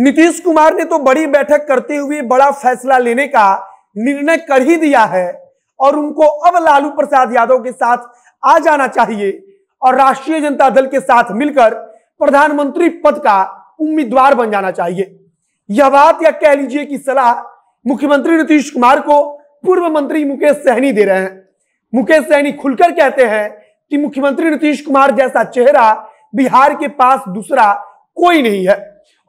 नीतीश कुमार ने तो बड़ी बैठक करते हुए बड़ा फैसला लेने का निर्णय कर ही दिया है और उनको अब लालू प्रसाद यादव के साथ आ जाना चाहिए और राष्ट्रीय जनता दल के साथ मिलकर प्रधानमंत्री पद का उम्मीदवार बन जाना चाहिए यह बात या कह लीजिए कि सलाह मुख्यमंत्री नीतीश कुमार को पूर्व मंत्री मुकेश सहनी दे रहे हैं मुकेश सहनी खुलकर कहते हैं कि मुख्यमंत्री नीतीश कुमार जैसा चेहरा बिहार के पास दूसरा कोई नहीं है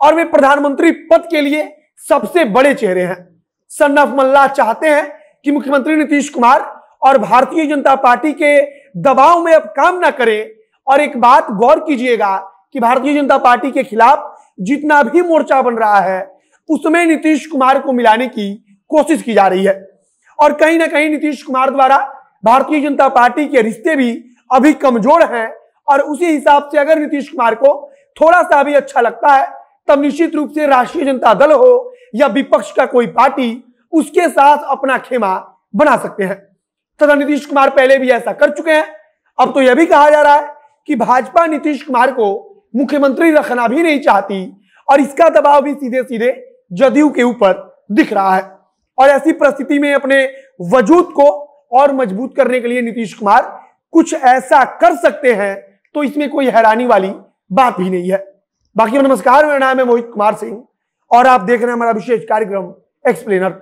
और वे प्रधानमंत्री पद के लिए सबसे बड़े चेहरे हैं सन ऑफ मल्ला चाहते हैं कि मुख्यमंत्री नीतीश कुमार और भारतीय जनता पार्टी के दबाव में अब काम ना करें और एक बात गौर कीजिएगा कि भारतीय जनता पार्टी के खिलाफ जितना भी मोर्चा बन रहा है उसमें नीतीश कुमार को मिलाने की कोशिश की जा रही है और कहीं ना कहीं नीतीश कुमार द्वारा भारतीय जनता पार्टी के रिश्ते भी अभी कमजोर हैं और उसी हिसाब से अगर नीतीश कुमार को थोड़ा सा भी अच्छा लगता है तब निश्चित रूप से राष्ट्रीय जनता दल हो या विपक्ष का कोई पार्टी उसके साथ अपना खेमा बना सकते हैं तथा नीतीश कुमार पहले भी ऐसा कर चुके हैं अब तो यह भी कहा जा रहा है कि भाजपा नीतीश कुमार को मुख्यमंत्री रखना भी नहीं चाहती और इसका दबाव भी सीधे सीधे जदयू के ऊपर दिख रहा है और ऐसी परिस्थिति में अपने वजूद को और मजबूत करने के लिए नीतीश कुमार कुछ ऐसा कर सकते हैं तो इसमें कोई हैरानी वाली बात भी नहीं है बाकी नमस्कार मेरा नाम है मोहित कुमार सिंह और आप देख रहे हैं हमारा विशेष कार्यक्रम एक्सप्लेनर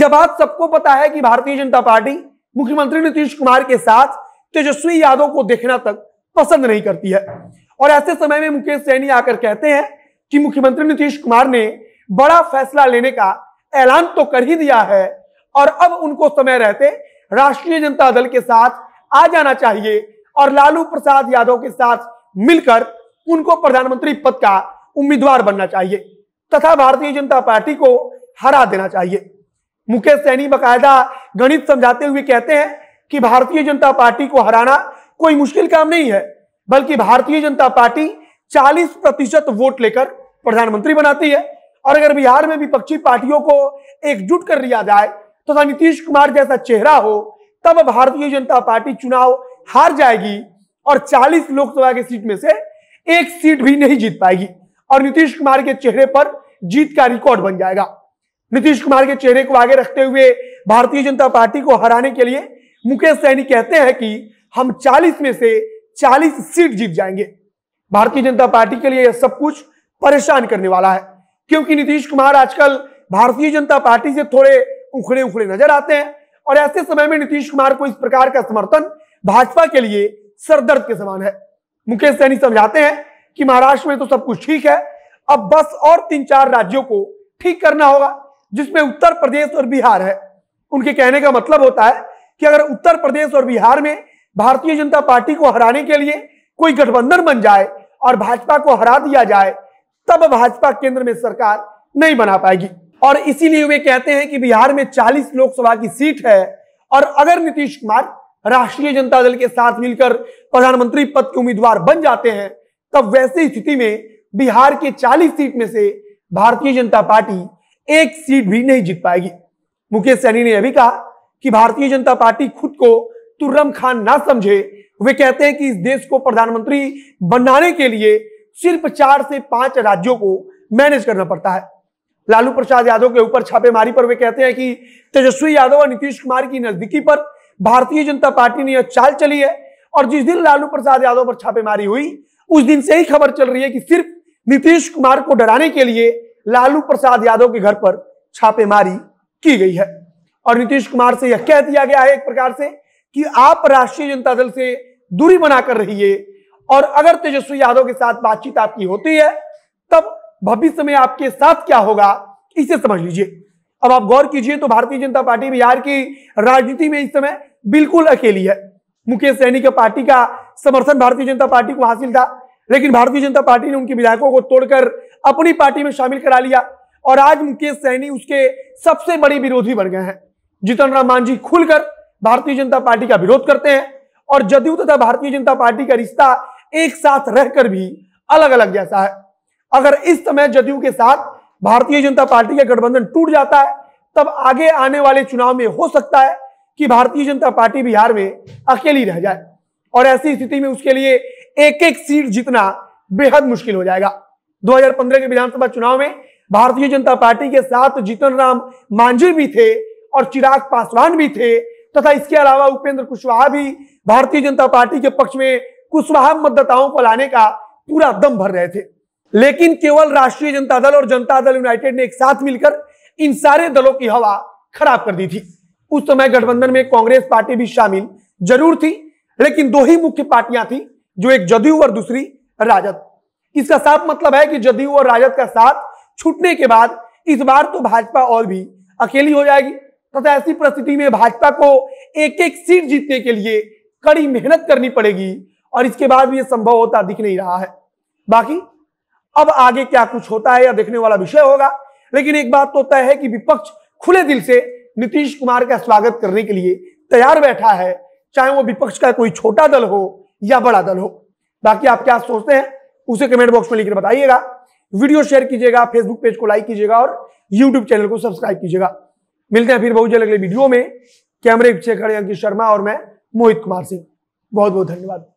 यह बात सबको पता है कि भारतीय जनता पार्टी मुख्यमंत्री नीतीश कुमार के साथ तेजस्वी यादव को देखना तक पसंद नहीं करती है और ऐसे समय में मुकेश सैनी आकर कहते हैं कि मुख्यमंत्री नीतीश कुमार ने बड़ा फैसला लेने का ऐलान तो कर ही दिया है और अब उनको समय रहते राष्ट्रीय जनता दल के साथ आ जाना चाहिए और लालू प्रसाद यादव के साथ मिलकर उनको प्रधानमंत्री पद का उम्मीदवार बनना चाहिए तथा भारतीय जनता पार्टी को हरा देना चाहिए मुकेश सैनी बाकायदा गणित समझाते हुए कहते हैं कि भारतीय जनता पार्टी को हराना कोई मुश्किल काम नहीं है बल्कि भारतीय जनता पार्टी 40 प्रतिशत वोट लेकर प्रधानमंत्री बनाती है और अगर बिहार में विपक्षी पार्टियों को एकजुट कर लिया जाए तथा तो नीतीश कुमार जैसा चेहरा हो तब भारतीय जनता पार्टी चुनाव हार जाएगी और 40 लोकसभा की सीट में से एक सीट भी नहीं जीत पाएगी और नीतीश कुमार के चेहरे पर जीत का रिकॉर्ड बन जाएगा नीतीश कुमार के चेहरे को आगे रखते हुए भारतीय जनता पार्टी को हराने के लिए मुकेश सैनी कहते हैं कि हम 40 में से 40 सीट जीत जाएंगे भारतीय जनता पार्टी के लिए यह सब कुछ परेशान करने वाला है क्योंकि नीतीश कुमार आजकल भारतीय जनता पार्टी से थोड़े उखड़े उखड़े नजर आते हैं और ऐसे समय में नीतीश कुमार को इस प्रकार का समर्थन भाजपा के लिए सरदर्द के समान है मुकेश सैनी समझाते हैं कि महाराष्ट्र में तो सब कुछ ठीक है अब बस और तीन चार राज्यों को ठीक करना होगा जिसमें उत्तर प्रदेश और बिहार है उनके कहने का मतलब होता है कि अगर उत्तर प्रदेश और बिहार में भारतीय जनता पार्टी को हराने के लिए कोई गठबंधन बन जाए और भाजपा को हरा दिया जाए तब भाजपा केंद्र में सरकार नहीं बना पाएगी और इसीलिए वे कहते हैं कि बिहार में 40 लोकसभा की सीट है और अगर नीतीश कुमार राष्ट्रीय जनता दल के साथ मिलकर प्रधानमंत्री पद के उम्मीदवार बन जाते हैं तब वैसी स्थिति में बिहार के 40 सीट में से भारतीय जनता पार्टी एक सीट भी नहीं जीत पाएगी मुकेश सैनी ने यह भी कहा कि भारतीय जनता पार्टी खुद को तुर्रम खान ना समझे वे कहते हैं कि इस देश को प्रधानमंत्री बनाने के लिए सिर्फ चार से पांच राज्यों को मैनेज करना पड़ता है लालू प्रसाद यादव के ऊपर छापेमारी पर वे कहते हैं कि तेजस्वी यादव और नीतीश कुमार की नजदीकी पर भारतीय जनता पार्टी ने यह चाल चली है और जिस दिन लालू प्रसाद यादव पर छापेमारी हुई उस दिन से ही खबर चल रही है कि सिर्फ नीतीश कुमार को डराने के लिए लालू प्रसाद यादव के घर पर छापेमारी की गई है और नीतीश कुमार से यह कह दिया गया है एक प्रकार से कि आप राष्ट्रीय जनता दल से दूरी बनाकर रहिए और अगर तेजस्वी यादव के साथ बातचीत आपकी होती है तब भविष्य में आपके साथ क्या होगा इसे समझ लीजिए अब आप गौर कीजिए तो भारतीय जनता पार्टी बिहार की राजनीति में इस समय बिल्कुल अकेली है मुकेश सहनी के पार्टी का समर्थन भारतीय जनता पार्टी को हासिल था लेकिन भारतीय जनता पार्टी ने उनके विधायकों को तोड़कर अपनी पार्टी में शामिल करा लिया और आज मुकेश सहनी उसके सबसे बड़े विरोधी बन गए हैं जीतन राम मांझी खुलकर भारतीय जनता पार्टी का विरोध करते हैं और जदयू तथा भारतीय जनता पार्टी का रिश्ता एक साथ रहकर भी अलग अलग जैसा है अगर इस समय जदयू के साथ भारतीय जनता पार्टी का गठबंधन टूट जाता है तब आगे आने वाले चुनाव में हो सकता है कि भारतीय जनता पार्टी बिहार में अकेली रह जाए और ऐसी स्थिति में उसके लिए एक एक सीट जीतना बेहद मुश्किल हो जाएगा 2015 के विधानसभा चुनाव में भारतीय जनता पार्टी के साथ जीतन राम मांझी भी थे और चिराग पासवान भी थे तथा इसके अलावा उपेंद्र कुशवाहा भी भारतीय जनता पार्टी के पक्ष में कुशवाहा मतदाताओं को लाने का पूरा दम भर रहे थे लेकिन केवल राष्ट्रीय जनता दल और जनता दल यूनाइटेड ने एक साथ मिलकर इन सारे दलों की हवा खराब कर दी थी उस समय गठबंधन में कांग्रेस पार्टी भी शामिल जरूर थी लेकिन दो ही मुख्य पार्टियां थी जो एक जदयू और दूसरी राजद इसका साफ मतलब है कि जदयू और राजद का साथ छूटने के बाद इस बार तो भाजपा और भी अकेली हो जाएगी तथा ऐसी परिस्थिति में भाजपा को एक एक सीट जीतने के लिए कड़ी मेहनत करनी पड़ेगी और इसके बाद भी यह संभव होता दिख नहीं रहा है बाकी अब आगे क्या कुछ होता है या देखने वाला विषय होगा लेकिन एक बात तो तय है कि विपक्ष खुले दिल से नीतीश कुमार का स्वागत करने के लिए तैयार बैठा है चाहे वो विपक्ष का कोई छोटा दल हो या बड़ा दल हो बाकी आप क्या सोचते हैं उसे कमेंट बॉक्स में लिखकर बताइएगा वीडियो शेयर कीजिएगा फेसबुक पेज को लाइक कीजिएगा और यूट्यूब चैनल को सब्सक्राइब कीजिएगा मिलते हैं फिर बहुत जल्द अगले वीडियो में कैमरे पीछे खड़े अंकित शर्मा और मैं मोहित कुमार सिंह बहुत बहुत धन्यवाद